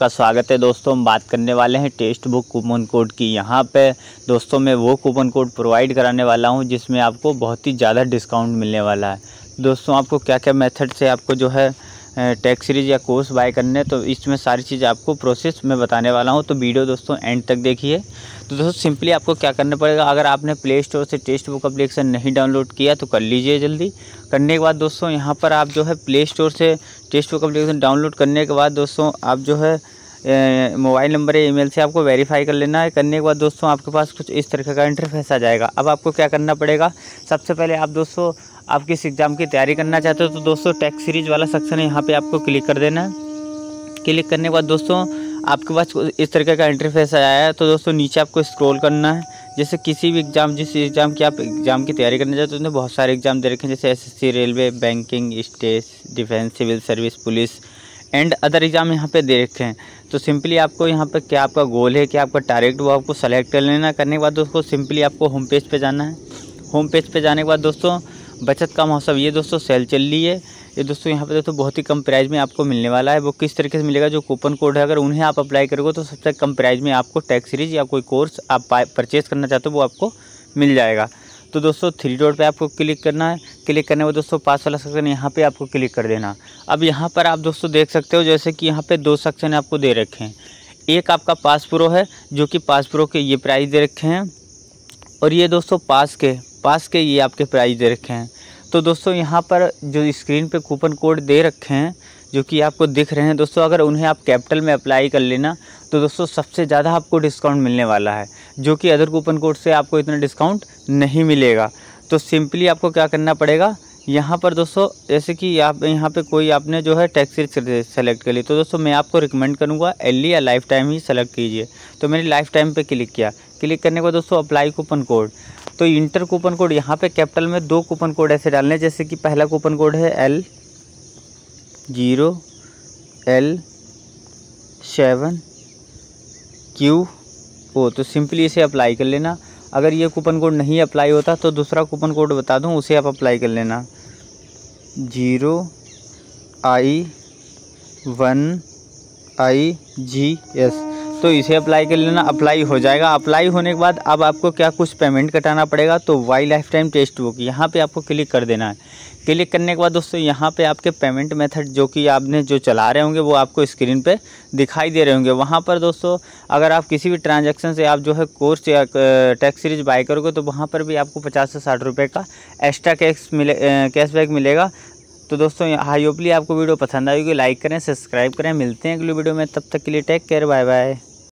आपका स्वागत है दोस्तों हम बात करने वाले हैं टेस्ट बुक कूपन कोड की यहाँ पे दोस्तों मैं वो कूपन कोड प्रोवाइड कराने वाला हूँ जिसमें आपको बहुत ही ज़्यादा डिस्काउंट मिलने वाला है दोस्तों आपको क्या क्या मेथड से आपको जो है टैक्स सीरीज या कोर्स बाय करने तो इसमें सारी चीज़ आपको प्रोसेस मैं बताने वाला हूँ तो वीडियो दोस्तों एंड तक देखिए तो दोस्तों सिंपली आपको क्या करना पड़ेगा अगर आपने प्ले स्टोर से टेक्स्ट बुक अप्लीकेशन नहीं डाउनलोड किया तो कर लीजिए जल्दी करने के बाद दोस्तों यहाँ पर आप जो है प्ले स्टोर से टेक्स्ट बुक अप्लीकेशन डाउनलोड करने के बाद दोस्तों आप जो है मोबाइल नंबर या ईमेल से आपको वेरीफाई कर लेना है करने के बाद दोस्तों आपके पास कुछ इस तरह का इंटरफेस आ जाएगा अब आपको क्या करना पड़ेगा सबसे पहले आप दोस्तों आप किस एग्ज़ाम की तैयारी करना चाहते हो तो दोस्तों टैक्स सीरीज वाला सेक्शन यहाँ पर आपको क्लिक कर देना है क्लिक करने के बाद दोस्तों आपके पास इस तरीके का इंटरफेस आया है तो दोस्तों नीचे आपको स्क्रॉल करना है जैसे किसी भी एग्ज़ाम जिस एग्ज़ाम की आप एग्ज़ाम की तैयारी करना चाहते हो उसमें बहुत सारे एग्ज़ाम दे रखे हैं जैसे SSC railway banking state defence civil service police and other exam यहाँ पे दे रखे हैं तो सिंपली आपको यहाँ पे क्या आपका गोल है क्या आपका टारगेट वो आपको सेलेक्ट कर लेना करने के बाद दोस्तों सिंपली आपको होम पेज पे जाना है होम पेज पे जाने के बाद दोस्तों बचत का महोत्सव ये दोस्तों सेल चल रही है ये दोस्तों यहाँ पे दोस्तों बहुत ही कम प्राइस में आपको मिलने वाला है वो किस तरीके से मिलेगा जो कूपन कोड है अगर उन्हें आप अप्लाई करोगे तो सबसे कम प्राइस में आपको टैक्स सीरीज या कोई कोर्स आप परचेज़ करना चाहते हो वो आपको मिल जाएगा तो दोस्तों थ्री डॉट पे आपको क्लिक करना है क्लिक करने में दोस्तों पास वाला सेक्शन यहाँ पे आपको क्लिक कर देना अब यहाँ पर आप दोस्तों देख सकते हो जैसे कि यहाँ पे दो सेक्शन आपको दे रखे हैं एक आपका पास प्रो है जो कि पास प्रो के ये प्राइस दे रखे हैं और ये दोस्तों पास के पास के ये आपके प्राइस दे रखे हैं तो दोस्तों यहाँ पर जो स्क्रीन पर कूपन कोड दे रखे हैं जो कि आपको दिख रहे हैं दोस्तों अगर उन्हें आप कैपिटल में अप्लाई कर लेना तो दोस्तों सबसे ज़्यादा आपको डिस्काउंट मिलने वाला है जो कि अदर कूपन कोड से आपको इतना डिस्काउंट नहीं मिलेगा तो सिंपली आपको क्या करना पड़ेगा यहाँ पर दोस्तों जैसे कि आप यहाँ पे कोई आपने जो है टैक्सी सेलेक्ट कर ली तो दोस्तों मैं आपको रिकमेंड करूँगा एल या लाइफ टाइम ही सेलेक्ट कीजिए तो मैंने लाइफ टाइम पर क्लिक किया क्लिक करने के बाद दोस्तों अप्लाई कूपन कोड तो इंटर कूपन कोड यहाँ पे कैपिटल में दो कूपन कोड ऐसे डालने जैसे कि पहला कूपन कोड है L zero L seven Q O तो सिंपली इसे अप्लाई कर लेना अगर ये कूपन कोड नहीं अप्लाई होता तो दूसरा कूपन कोड बता दूँ उसे आप अप्लाई कर लेना zero I one I G S तो इसे अप्लाई कर लेना अप्लाई हो जाएगा अप्लाई होने के बाद अब आपको क्या कुछ पेमेंट कटाना पड़ेगा तो वाई लाइफ टाइम टेस्ट बुक यहाँ पे आपको क्लिक कर देना है क्लिक करने के बाद दोस्तों यहाँ पे आपके पेमेंट मेथड जो कि आपने जो चला रहे होंगे वो आपको स्क्रीन पे दिखाई दे रहे होंगे वहाँ पर दोस्तों अगर आप किसी भी ट्रांजेक्शन से आप जो है कोर्स या टैक्स सीरीज बाई करोगे तो वहाँ पर भी आपको पचास से साठ रुपये का एक्स्ट्रा कैश मिले कैशबैक मिलेगा तो दोस्तों हाई होपली आपको वीडियो पसंद आएगी लाइक करें सब्सक्राइब करें मिलते हैं अगली वीडियो में तब तक के लिए टेक केयर बाय बाय